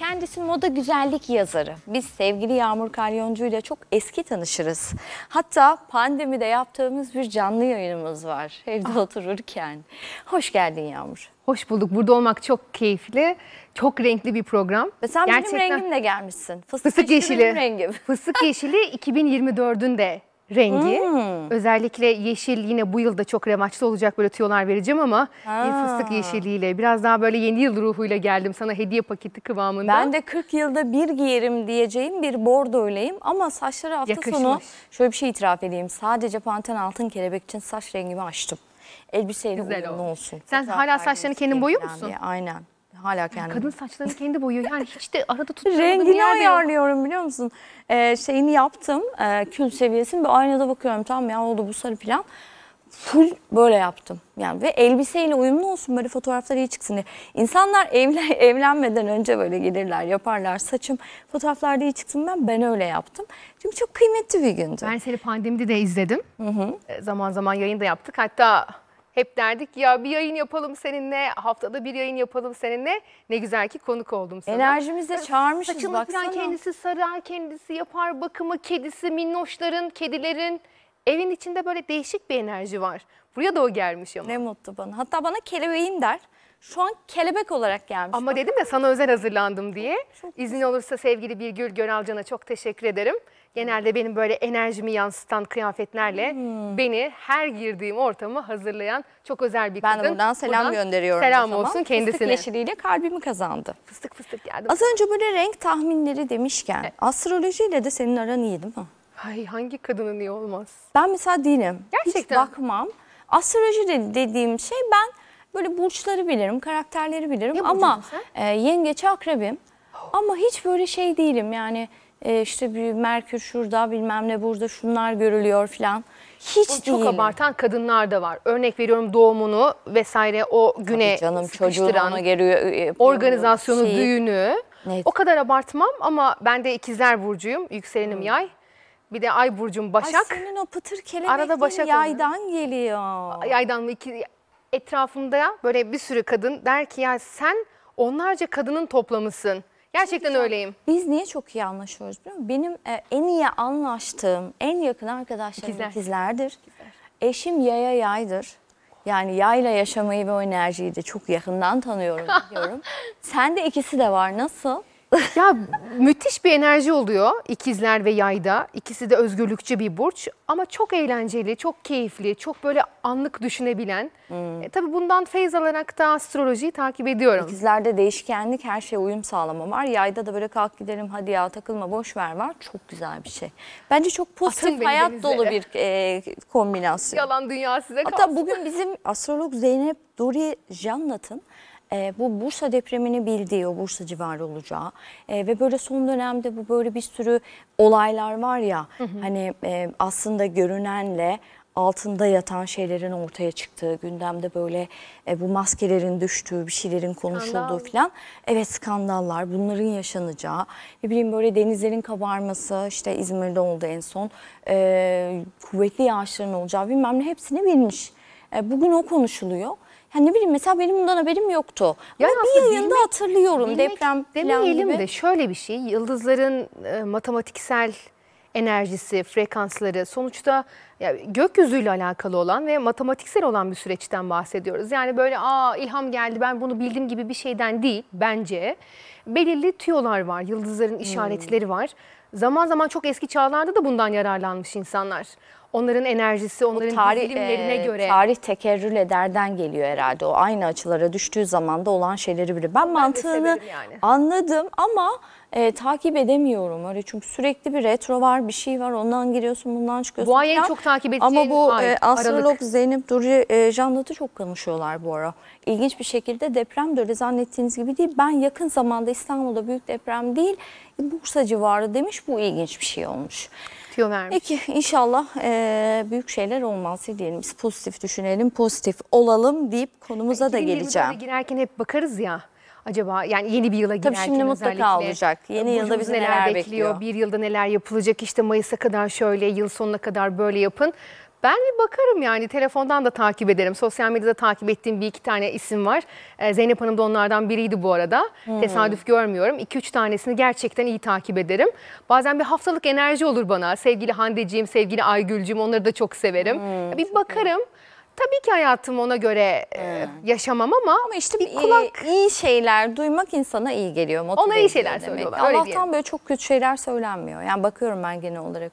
Kendisi moda güzellik yazarı. Biz sevgili Yağmur Kalyoncu ile çok eski tanışırız. Hatta pandemide yaptığımız bir canlı yayınımız var evde ah. otururken. Hoş geldin Yağmur. Hoş bulduk. Burada olmak çok keyifli. Çok renkli bir program. Ve sen Gerçekten... benim rengimle gelmişsin. Fıstık, fıstık yeşili. Benim rengim. Fıstık yeşili 2024'ün de rengi. Hmm. Özellikle yeşil yine bu yılda çok remaçlı olacak böyle tüyolar vereceğim ama ha. bir e, fıstık yeşiliyle biraz daha böyle yeni yıl ruhuyla geldim sana hediye paketi kıvamında. Ben de 40 yılda bir giyerim diyeceğim bir bordo öyleyim ama saçları hafta Yakışmış. sonu şöyle bir şey itiraf edeyim. Sadece Panten Altın Kelebek için saç rengimi açtım. Elbiseyle Güzel olsun. Sen Fotoğraf hala saçlarını kendin boyuyor musun? Diye. Aynen. Hala kendim. Kadın saçlarını kendi boyuyor. Yani hiç de arada tutacağım Rengini ayarlıyorum yok. biliyor musun? Ee, şeyini yaptım. E, kül seviyesini. bir aynada bakıyorum. Tamam ya oldu bu sarı plan. Full böyle yaptım. Yani ve elbiseyle uyumlu olsun böyle fotoğraflar iyi çıksın diye. İnsanlar evlen, evlenmeden önce böyle gelirler yaparlar. Saçım fotoğraflarda iyi çıksın ben ben öyle yaptım. Çünkü çok kıymetli bir gündü. Ben seni pandemide de izledim. Hı hı. E, zaman zaman yayın da yaptık. Hatta hep derdik ya bir yayın yapalım seninle, haftada bir yayın yapalım seninle. Ne güzel ki konuk oldum sana. Enerjimizle çağırmışız Saçını baksana. falan kendisi sarar, kendisi yapar bakımı, kedisi, minnoşların, kedilerin. Evin içinde böyle değişik bir enerji var. Buraya da o gelmiş ama. Ne mutlu bana. Hatta bana kelebeğim der. Şu an kelebek olarak gelmiş. Ama bak. dedim ya sana özel hazırlandım diye. Çok İzin olursa sevgili Birgül Gönalcan'a çok teşekkür ederim. Genelde benim böyle enerjimi yansıtan kıyafetlerle hmm. beni her girdiğim ortamı hazırlayan çok özel bir kadın. Ben buradan selam buradan gönderiyorum. Selam olsun kendisine. Fıstık yeşiliyle kalbimi kazandı. Fıstık fıstık geldi. Az önce böyle renk tahminleri demişken evet. astrolojiyle de senin aran iyi değil mi? Ay hangi kadının iyi olmaz? Ben mesela değilim. Gerçekten. Hiç bakmam. Astroloji dediğim şey ben Böyle burçları bilirim, karakterleri bilirim ne ama e, yengeç akrebim. Ama hiç böyle şey değilim yani e, işte bir Merkür şurada bilmem ne burada şunlar görülüyor falan. Hiç Bunu değilim. çok abartan kadınlar da var. Örnek veriyorum doğumunu vesaire o güne Tabii canım çocuğunu geliyor e, organizasyonu, şeyi. düğünü. Evet. O kadar abartmam ama ben de ikizler burcuyum. Yükselenim hmm. Yay. Bir de ay burcum Başak. Ay senin o pıtır kelebeklerin yaydan oluyor. geliyor. Yaydan mı? İki, etrafımda böyle bir sürü kadın der ki ya sen onlarca kadının toplamısın. Gerçekten Güzel. öyleyim. Biz niye çok iyi anlaşıyoruz biliyor musun? Benim e, en iyi anlaştığım, en yakın arkadaşlarım İkizler. ikizlerdir. İkizler. Eşim yaya yaydır. Yani yayla yaşamayı ve o enerjiyi de çok yakından tanıyorum biliyorum. Sende ikisi de var. Nasıl? ya müthiş bir enerji oluyor ikizler ve yayda. İkisi de özgürlükçü bir burç ama çok eğlenceli, çok keyifli, çok böyle anlık düşünebilen. Hmm. E, tabii bundan feyz alarak da astrolojiyi takip ediyorum. İkizlerde değişkenlik, her şeye uyum sağlama var. Yayda da böyle kalk gidelim hadi ya takılma boş ver var. Çok güzel bir şey. Bence çok pozitif, hayat denize. dolu bir e, kombinasyon. Yalan dünya size kalsın. Hatta bugün bizim astrolog Zeynep Dori Jannat'ın ee, bu Bursa depremini bildiği o Bursa civarı olacağı e, ve böyle son dönemde bu böyle bir sürü olaylar var ya hı hı. hani e, aslında görünenle altında yatan şeylerin ortaya çıktığı, gündemde böyle e, bu maskelerin düştüğü, bir şeylerin konuşulduğu filan Evet skandallar, bunların yaşanacağı. Ne bileyim böyle denizlerin kabarması, işte İzmir'de oldu en son. E, kuvvetli yağışların olacağı bilmem ne hepsini bilmiş. E, bugün o konuşuluyor hani ne bileyim mesela benim bundan haberim yoktu. Yani Ama bir yayında bilmek, hatırlıyorum bilmek deprem demeyelim gibi. de şöyle bir şey yıldızların e, matematiksel enerjisi, frekansları sonuçta ya, gökyüzüyle alakalı olan ve matematiksel olan bir süreçten bahsediyoruz. Yani böyle aa ilham geldi ben bunu bildim gibi bir şeyden değil bence. Belirli tüyolar var, yıldızların hmm. işaretleri hmm. var. Zaman zaman çok eski çağlarda da bundan yararlanmış insanlar onların enerjisi, onların tarih, dizilimlerine e, göre. Tarih tekerrür ederden geliyor herhalde. O aynı açılara düştüğü zaman da olan şeyleri bile. Ben, ben mantığını yani. anladım ama e, takip edemiyorum öyle çünkü sürekli bir retro var bir şey var ondan giriyorsun bundan çıkıyorsun. Bu ayı çok takip edeceğin Ama bu e, ay, e, astrolog Zeynep Duri e, Jandat'ı çok konuşuyorlar bu ara. İlginç bir şekilde deprem de öyle zannettiğiniz gibi değil. Ben yakın zamanda İstanbul'da büyük deprem değil Bursa civarı demiş bu ilginç bir şey olmuş tüyo vermiş. Peki inşallah e, büyük şeyler olmaz diyelim. Biz pozitif düşünelim, pozitif olalım deyip konumuza da geleceğim. girerken hep bakarız ya acaba yani yeni bir yıla girerken Tabii şimdi mutlaka olacak. Yeni yılda bizi neler, neler bekliyor, bekliyor? Bir yılda neler yapılacak? İşte Mayıs'a kadar şöyle, yıl sonuna kadar böyle yapın. Ben bir bakarım yani telefondan da takip ederim. Sosyal medyada takip ettiğim bir iki tane isim var. Ee, Zeynep Hanım da onlardan biriydi bu arada. Hmm. Tesadüf görmüyorum. 2 üç tanesini gerçekten iyi takip ederim. Bazen bir haftalık enerji olur bana. Sevgili Handeciğim, sevgili Aygül'cüğüm onları da çok severim. Hmm. Bir bakarım. Tabii ki hayatımı ona göre evet. Hmm. yaşamam ama, ama işte bir kulak iyi, iyi şeyler duymak insana iyi geliyor. Ona iyi şeyler demek. söylüyorlar. Allah'tan böyle çok kötü şeyler söylenmiyor. Yani bakıyorum ben genel olarak